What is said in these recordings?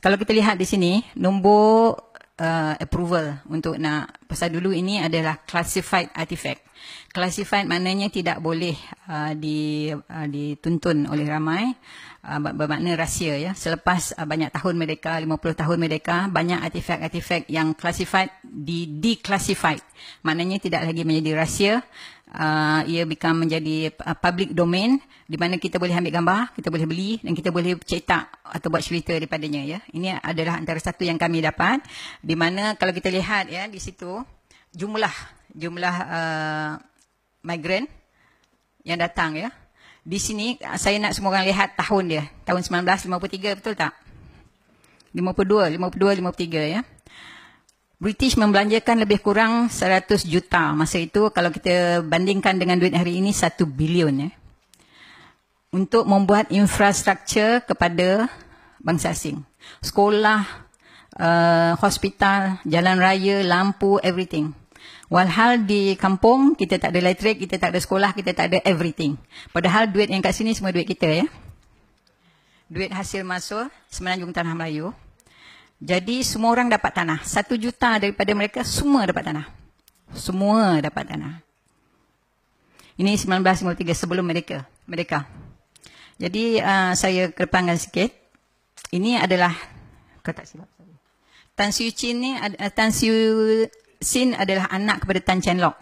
kalau kita lihat di sini nombor uh, approval untuk nak pasal dulu ini adalah classified artifact. Classified maknanya tidak boleh uh, di, uh, dituntun oleh ramai uh, bermakna rahsia ya. Selepas uh, banyak tahun mereka 50 tahun mereka banyak artifact-artifact yang classified di declassified. Maknanya tidak lagi menjadi rahsia. Uh, ia become menjadi uh, public domain di mana kita boleh ambil gambar, kita boleh beli dan kita boleh cetak atau buat cerita daripadanya ya. Ini adalah antara satu yang kami dapat di mana kalau kita lihat ya di situ uh, jumlah jumlah uh, migran yang datang ya. Di sini uh, saya nak semua orang lihat tahun dia. Tahun 1953 betul tak? 52, 52, 53 ya. British membelanjakan lebih kurang 100 juta masa itu kalau kita bandingkan dengan duit hari ini 1 bilion ya. Untuk membuat infrastruktur kepada bangsa asing. Sekolah, uh, hospital, jalan raya, lampu, everything. Walhal di kampung kita tak ada elektrik, kita tak ada sekolah, kita tak ada everything. Padahal duit yang kat sini semua duit kita ya. Duit hasil masuk Semenanjung Tanah Melayu. Jadi semua orang dapat tanah. Satu juta daripada mereka semua dapat tanah. Semua dapat tanah. Ini 1953 sebelum mereka. Mereka. Jadi uh, saya kerepangkan sikit. Ini adalah kata silap. Tan Siu Chin ni, uh, Tan Siu Sin adalah anak kepada Tan Chen Lok.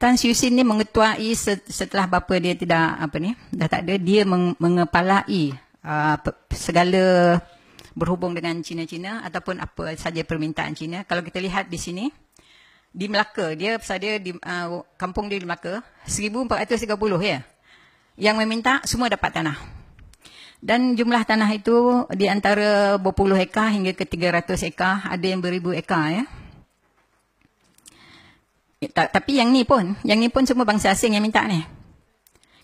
Tan Siu Sin ni mengetuai setelah bapa dia tidak apa ni, dah tak ada, dia mengepalai uh, segala berhubung dengan Cina-Cina ataupun apa saja permintaan Cina. Kalau kita lihat di sini, di Melaka, dia saya di uh, kampung dia di Melaka, 1430 ya. Yang meminta semua dapat tanah. Dan jumlah tanah itu di antara berpuluh hektar hingga ke 300 hektar, ada yang beribu hektar ya. Ta tapi yang ni pun, yang ni pun semua bangsa asing yang minta ni.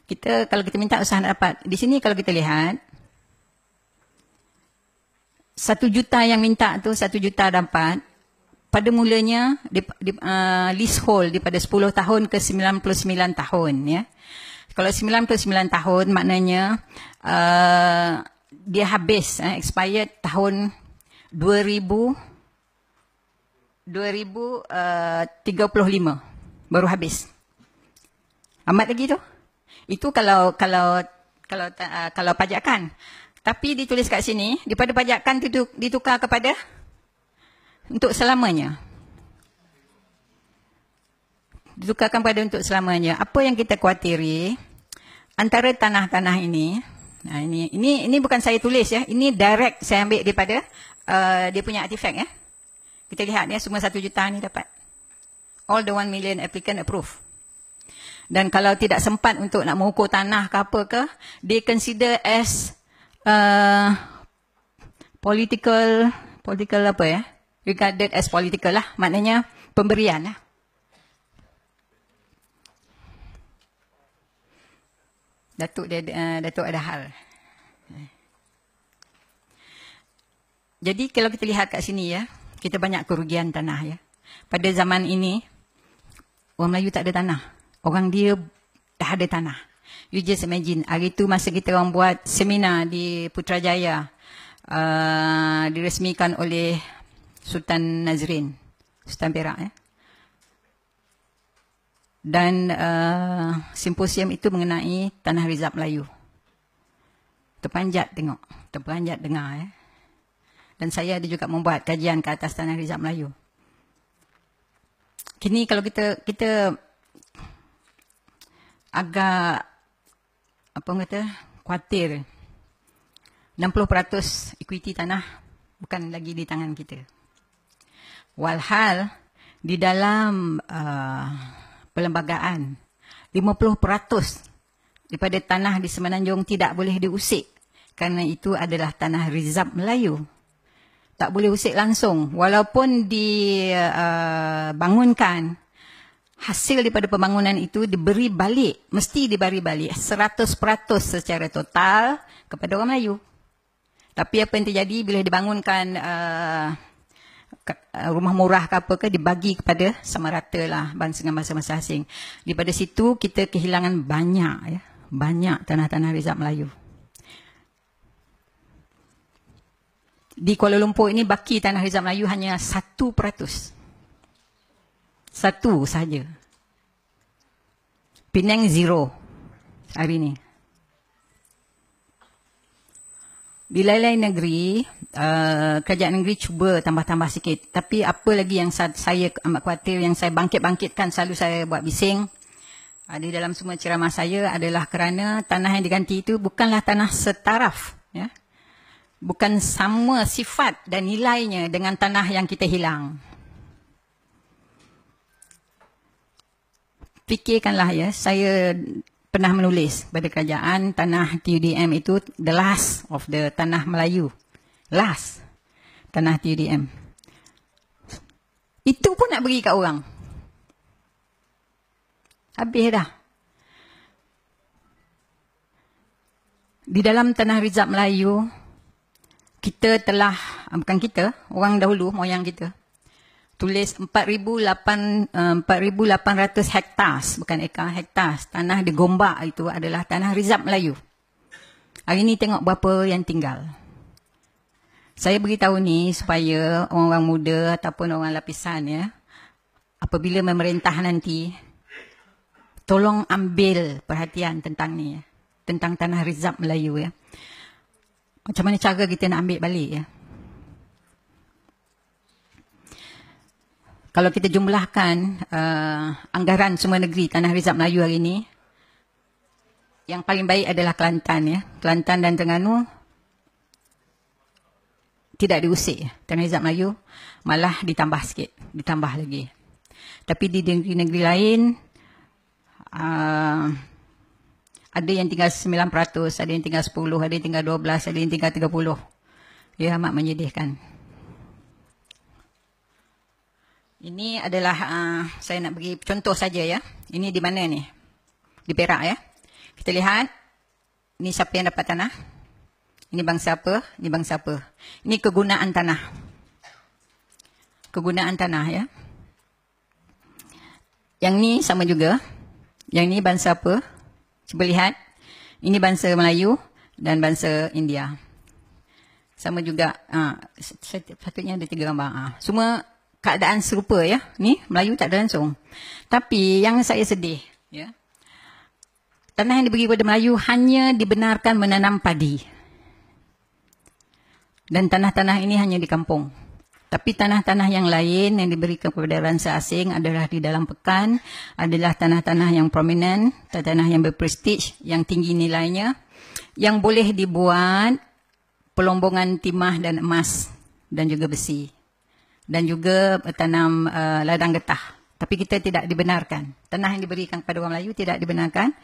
Kita kalau kita minta usaha nak dapat. Di sini kalau kita lihat, satu juta yang minta tu satu juta dapat. Pada mulanya di, di, uh, leasehold daripada sepuluh tahun ke sembilan puluh sembilan tahun ya kalau 99 tahun maknanya uh, dia habis eh, expired tahun 2000 2035 eh, baru habis amat lagi tu itu kalau kalau kalau uh, kalau pajakan tapi ditulis kat sini daripada pajakan itu ditukar kepada untuk selamanya ditukarkan pada untuk selamanya apa yang kita kuatiri antara tanah-tanah ini nah ini ini ini bukan saya tulis ya ini direct saya ambil daripada uh, dia punya artifact ya kita lihat ya semua satu juta ni dapat all the one million applicant approve dan kalau tidak sempat untuk nak mengukur tanah ke apa ke dia consider as uh, political political apa ya regarded as political lah maknanya pemberian lah Datuk dia uh, eh, Datuk ada hal. Jadi kalau kita lihat kat sini ya, kita banyak kerugian tanah ya. Pada zaman ini orang Melayu tak ada tanah. Orang dia dah ada tanah. You just imagine hari tu masa kita orang buat seminar di Putrajaya uh, diresmikan oleh Sultan Nazrin Sultan Perak ya. Eh? dan uh, simposium itu mengenai tanah rizab Melayu. Terpanjat tengok, terpanjat dengar. Eh. Dan saya ada juga membuat kajian ke atas tanah rizab Melayu. Kini kalau kita kita agak apa kata kuatir 60% ekuiti tanah bukan lagi di tangan kita. Walhal di dalam uh, perlembagaan. 50% daripada tanah di Semenanjung tidak boleh diusik kerana itu adalah tanah rizab Melayu. Tak boleh usik langsung walaupun dibangunkan eh, uh, hasil daripada pembangunan itu diberi balik mesti diberi balik 100% secara total kepada orang Melayu. Tapi apa yang terjadi bila dibangunkan uh, Uh, rumah murah ke apa ke dibagi kepada sama rata lah bangsa dengan bangsa-bangsa asing. Daripada situ kita kehilangan banyak ya. Banyak tanah-tanah rezab Melayu. Di Kuala Lumpur ini baki tanah rezab Melayu hanya satu peratus, Satu saja. Penang zero hari ini. Di lain-lain negeri, uh, kerajaan negeri cuba tambah-tambah sikit. Tapi apa lagi yang saya amat khawatir, yang saya bangkit-bangkitkan selalu saya buat bising. Uh, di dalam semua ceramah saya adalah kerana tanah yang diganti itu bukanlah tanah setaraf. Ya? Bukan sama sifat dan nilainya dengan tanah yang kita hilang. Fikirkanlah ya, saya pernah menulis pada kerajaan tanah TUDM itu the last of the tanah Melayu. Last tanah TUDM. Itu pun nak bagi kat orang. Habis dah. Di dalam tanah rizab Melayu, kita telah, ah, bukan kita, orang dahulu, moyang kita, tulis 4,800 uh, hektar, bukan eka, hektar. Tanah di Gombak itu adalah tanah Rizab Melayu. Hari ini tengok berapa yang tinggal. Saya beritahu ni supaya orang-orang muda ataupun orang lapisan ya, apabila memerintah nanti, tolong ambil perhatian tentang ni, ya, tentang tanah Rizab Melayu ya. Macam mana cara kita nak ambil balik ya. kalau kita jumlahkan uh, anggaran semua negeri tanah rizab Melayu hari ini yang paling baik adalah Kelantan ya. Kelantan dan Terengganu tidak diusik tanah rizab Melayu malah ditambah sikit, ditambah lagi. Tapi di negeri-negeri lain uh, ada yang tinggal 9%, ada yang tinggal 10, ada yang tinggal 12, ada yang tinggal 30. Ya amat menyedihkan. Ini adalah uh, saya nak bagi contoh saja ya. Ini di mana ni? Di Perak ya. Kita lihat ni siapa yang dapat tanah? Ini bangsa apa? Ini bangsa apa? Ini kegunaan tanah. Kegunaan tanah ya. Yang ni sama juga. Yang ni bangsa apa? Cuba lihat. Ini bangsa Melayu dan bangsa India. Sama juga. Ha, satunya ada tiga gambar. Ha, semua keadaan serupa ya. Ni Melayu tak ada langsung. Tapi yang saya sedih ya. Tanah yang diberi kepada Melayu hanya dibenarkan menanam padi. Dan tanah-tanah ini hanya di kampung. Tapi tanah-tanah yang lain yang diberikan kepada ransa asing adalah di dalam pekan, adalah tanah-tanah yang prominent, tanah-tanah yang berprestij, yang tinggi nilainya, yang boleh dibuat pelombongan timah dan emas dan juga besi dan juga eh, tanam uh, ladang getah. Tapi kita tidak dibenarkan. Tanah yang diberikan kepada orang Melayu tidak dibenarkan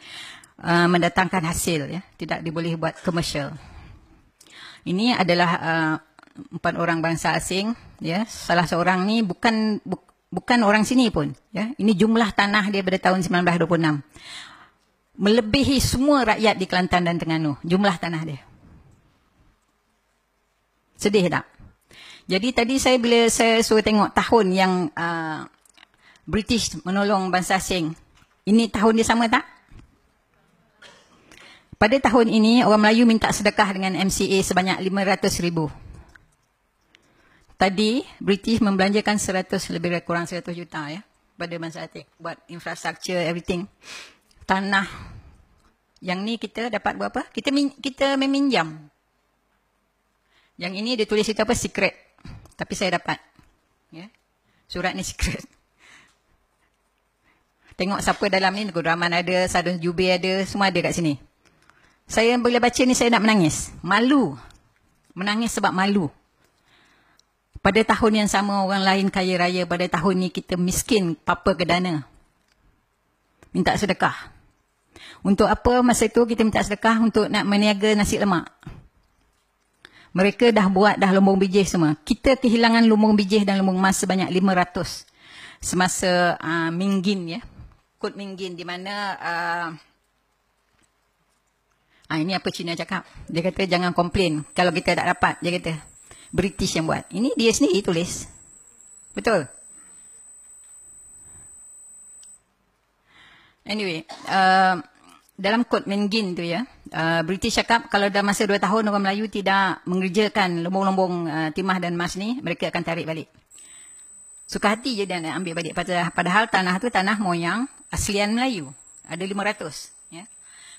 uh, mendatangkan hasil ya, tidak diboleh buat komersial. Ini adalah uh, empat orang bangsa asing ya. Salah seorang ni bukan bu, bukan orang sini pun ya. Ini jumlah tanah dia pada tahun 1926. Melebihi semua rakyat di Kelantan dan Terengganu, jumlah tanah dia. Sedih tak? Jadi tadi saya bila saya suruh tengok tahun yang uh, British menolong bangsa asing. Ini tahun dia sama tak? Pada tahun ini orang Melayu minta sedekah dengan MCA sebanyak 500 ribu. Tadi British membelanjakan 100 lebih kurang 100 juta ya pada bangsa asing buat infrastruktur everything. Tanah yang ni kita dapat berapa? Kita kita meminjam. Yang ini dia tulis kita apa? Secret. Tapi saya dapat. Ya. Surat ni secret. Tengok siapa dalam ni, Negeri Rahman ada, Sadun Jubi ada, semua ada kat sini. Saya yang boleh baca ni, saya nak menangis. Malu. Menangis sebab malu. Pada tahun yang sama, orang lain kaya raya. Pada tahun ni, kita miskin, papa ke dana. Minta sedekah. Untuk apa masa itu kita minta sedekah untuk nak meniaga nasi lemak. Mereka dah buat dah lumbung bijih semua. Kita kehilangan lumbung bijih dan lumbung emas sebanyak 500 semasa uh, Minggin ya. Kod Minggin di mana uh, Ha, ini apa Cina cakap. Dia kata jangan komplain kalau kita tak dapat. Dia kata British yang buat. Ini dia sendiri tulis. Betul? Anyway, uh, dalam kod Mengin tu ya, uh, British cakap kalau dah masa dua tahun orang Melayu tidak mengerjakan lombong-lombong uh, timah dan emas ni, mereka akan tarik balik. Suka hati je dia nak ambil balik. Padahal, padahal tanah tu tanah moyang aslian Melayu. Ada 500. Ya.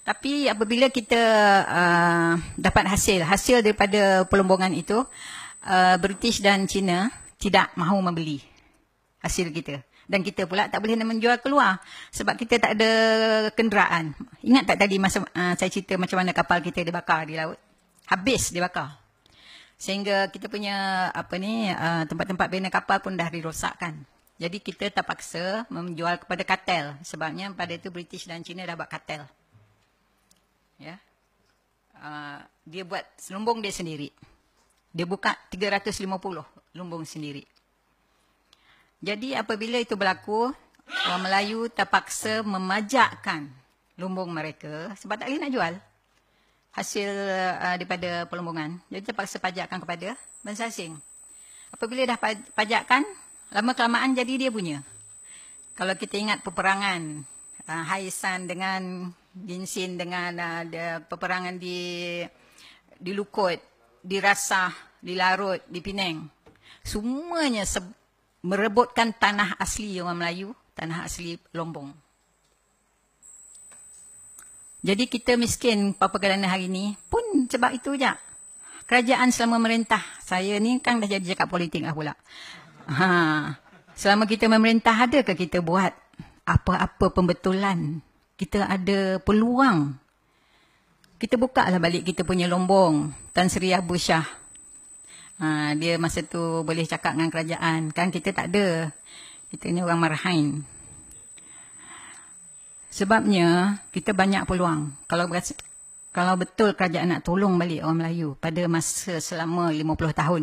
Tapi apabila kita uh, dapat hasil, hasil daripada pelombongan itu, uh, British dan China tidak mahu membeli hasil kita dan kita pula tak boleh nak menjual keluar sebab kita tak ada kenderaan. Ingat tak tadi masa uh, saya cerita macam mana kapal kita dibakar di laut? Habis dibakar. Sehingga kita punya apa ni uh, tempat-tempat bina kapal pun dah dirosakkan. Jadi kita terpaksa menjual kepada kartel sebabnya pada itu British dan China dah buat kartel. Ya. Uh, dia buat selumbung dia sendiri. Dia buka 350 lumbung sendiri. Jadi apabila itu berlaku, orang Melayu terpaksa memajakkan lumbung mereka sebab tak boleh nak jual hasil uh, daripada pelumbungan. Jadi terpaksa pajakkan kepada bangsa asing. Apabila dah pajakkan, lama-kelamaan jadi dia punya. Kalau kita ingat peperangan uh, Haisan dengan Jinsin dengan uh, de, peperangan di di Lukut, di Rasah, di Larut, di Penang. Semuanya sebab merebutkan tanah asli orang Melayu, tanah asli Lombong. Jadi kita miskin apa-apa kerana hari ini pun sebab itu je. Kerajaan selama merintah, saya ni kan dah jadi cakap politik lah pula. Ha. Selama kita memerintah, adakah kita buat apa-apa pembetulan? Kita ada peluang. Kita buka lah balik kita punya lombong. Tan Sri Abu Shah ha, dia masa tu boleh cakap dengan kerajaan kan kita tak ada kita ni orang marhain sebabnya kita banyak peluang kalau berasa, kalau betul kerajaan nak tolong balik orang Melayu pada masa selama 50 tahun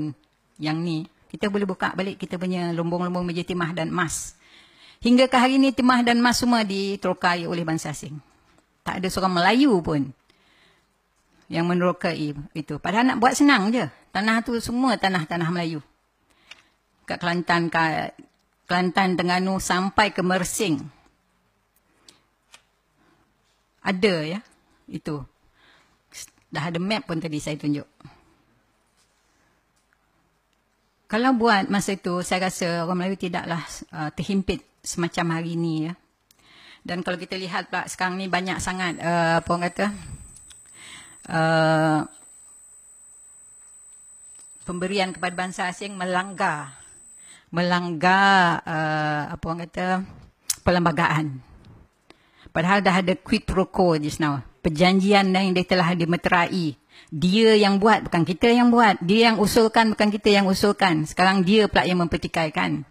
yang ni kita boleh buka balik kita punya lombong-lombong meja timah dan emas hingga ke hari ni timah dan emas semua diterokai oleh bangsa asing tak ada seorang Melayu pun yang menerokai itu. Padahal nak buat senang je. Tanah tu semua tanah-tanah Melayu. Kat Kelantan, kat Kelantan, Tengganu sampai ke Mersing. Ada ya, itu. Dah ada map pun tadi saya tunjuk. Kalau buat masa itu, saya rasa orang Melayu tidaklah uh, terhimpit semacam hari ini ya. Dan kalau kita lihat pula sekarang ni banyak sangat uh, apa orang kata Eh, pemberian kepada bangsa asing melanggar melanggar uh, apa orang kata perlembagaan padahal dah ada quid pro quo just now perjanjian yang dia telah dimeterai dia yang buat bukan kita yang buat dia yang usulkan bukan kita yang usulkan sekarang dia pula yang mempertikaikan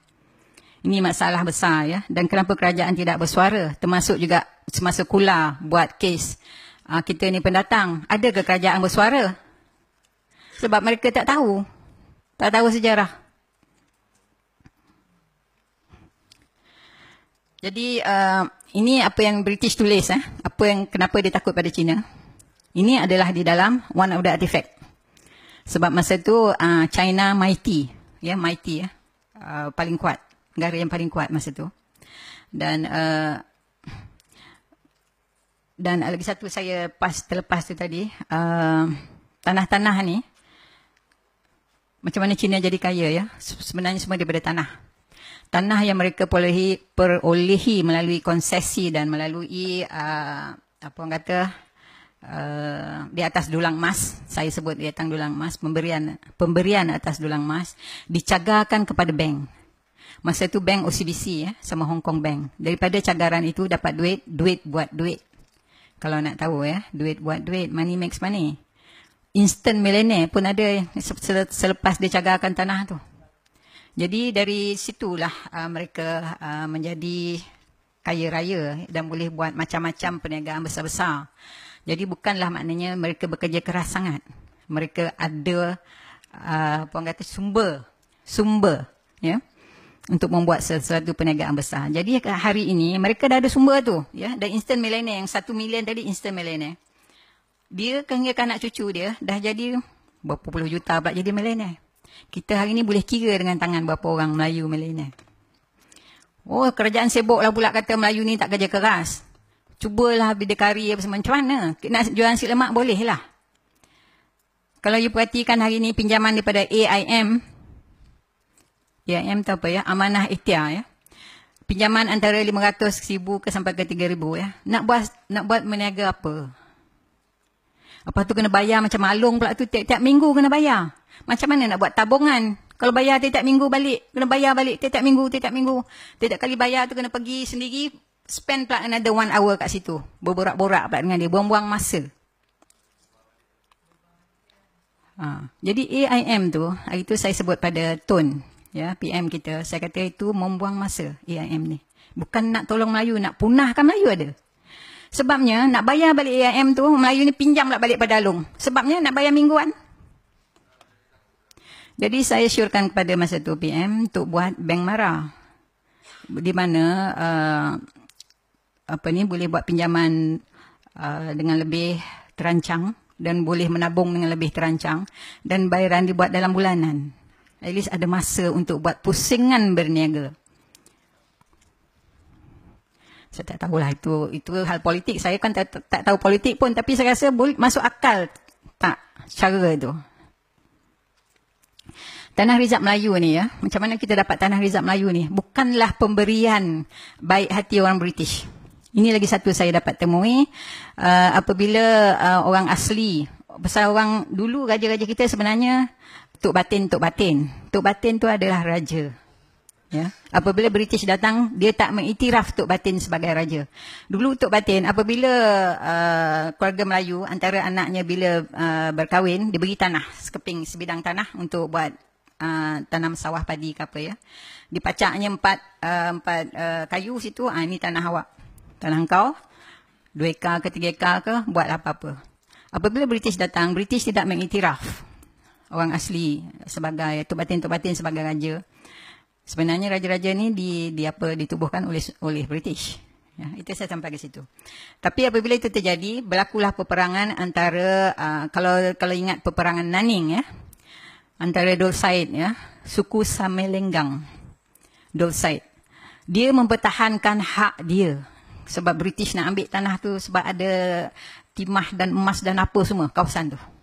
ini masalah besar ya dan kenapa kerajaan tidak bersuara termasuk juga semasa kula buat kes uh, kita ni pendatang, ada ke kerajaan bersuara? Sebab mereka tak tahu. Tak tahu sejarah. Jadi uh, ini apa yang British tulis eh, apa yang kenapa dia takut pada China. Ini adalah di dalam one of the artifact. Sebab masa tu uh, China mighty, ya yeah, mighty ya. Uh, paling kuat, negara yang paling kuat masa tu. Dan uh, dan lagi satu saya pas terlepas tu tadi uh, tanah-tanah uh, ni macam mana China jadi kaya ya sebenarnya semua daripada tanah tanah yang mereka perolehi, perolehi melalui konsesi dan melalui uh, apa orang kata uh, di atas dulang emas saya sebut di atas dulang emas pemberian pemberian atas dulang emas dicagarkan kepada bank masa itu bank OCBC ya sama Hong Kong Bank daripada cagaran itu dapat duit duit buat duit kalau nak tahu ya duit buat duit money makes money instant millionaire pun ada eh, selepas dia cagarkan tanah tu jadi dari situlah uh, mereka uh, menjadi kaya raya dan boleh buat macam-macam perniagaan besar-besar jadi bukanlah maknanya mereka bekerja keras sangat mereka ada uh, apa kata sumber sumber ya yeah? untuk membuat sesuatu perniagaan besar. Jadi hari ini mereka dah ada sumber tu, ya, dan instant millionaire yang satu million tadi instant millionaire. Dia kengirkan anak cucu dia dah jadi puluh juta pula jadi millionaire. Kita hari ini boleh kira dengan tangan berapa orang Melayu millionaire. Oh, kerajaan sibuk lah pula kata Melayu ni tak kerja keras. Cubalah bida kari apa macam mana. Nak jualan nasi lemak boleh lah. Kalau you perhatikan hari ini pinjaman daripada AIM, EIM tu apa ya? Amanah ikhtiar ya. Pinjaman antara 500,000 ke sampai ke 3,000 ya. Nak buat nak buat meniaga apa? Apa tu kena bayar macam malung pula tu tiap-tiap minggu kena bayar. Macam mana nak buat tabungan? Kalau bayar tiap-tiap minggu balik, kena bayar balik tiap-tiap minggu, tiap-tiap minggu. Tiap-tiap kali bayar tu kena pergi sendiri, spend pula another one hour kat situ. Berborak-borak pula dengan dia, buang-buang masa. Ha. Jadi AIM tu, hari tu saya sebut pada tone ya PM kita saya kata itu membuang masa AIM ni bukan nak tolong Melayu nak punahkan Melayu ada sebabnya nak bayar balik AIM tu Melayu ni pinjam lah balik pada Long sebabnya nak bayar mingguan jadi saya syurkan kepada masa tu PM untuk buat bank mara di mana uh, apa ni boleh buat pinjaman uh, dengan lebih terancang dan boleh menabung dengan lebih terancang dan bayaran dibuat dalam bulanan At least ada masa untuk buat pusingan berniaga. Saya tak tahu lah itu itu hal politik. Saya kan tak, tak tahu politik pun tapi saya rasa boleh masuk akal tak cara itu. Tanah rizab Melayu ni ya. Macam mana kita dapat tanah rizab Melayu ni? Bukanlah pemberian baik hati orang British. Ini lagi satu saya dapat temui uh, apabila uh, orang asli besar orang dulu raja-raja kita sebenarnya Tok Batin, Tok Batin. Tok Batin tu adalah raja. Ya. Apabila British datang, dia tak mengiktiraf Tok Batin sebagai raja. Dulu Tok Batin, apabila uh, keluarga Melayu antara anaknya bila uh, berkahwin, diberi tanah sekeping sebidang tanah untuk buat uh, tanam sawah padi ke apa ya. Dipacaknya empat uh, empat uh, kayu situ, ah ini tanah awak. Tanah kau. Dua ekar ke tiga ekar ke, buat apa-apa. Apabila British datang, British tidak mengiktiraf orang asli sebagai tu batin-batin sebagai raja. Sebenarnya raja-raja ni di di apa ditubuhkan oleh oleh British. Ya, itu saya sampai ke situ. Tapi apabila itu terjadi, berlakulah peperangan antara uh, kalau kalau ingat peperangan Nanning ya. Antara Dol Said ya, suku Samelenggang. Dol Said. Dia mempertahankan hak dia sebab British nak ambil tanah tu sebab ada timah dan emas dan apa semua kawasan tu.